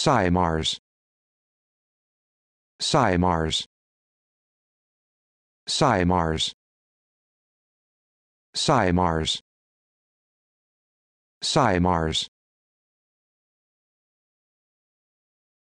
Psi Mars. Psi Mars. Psi Mars. Psi Mars. Psi Mars.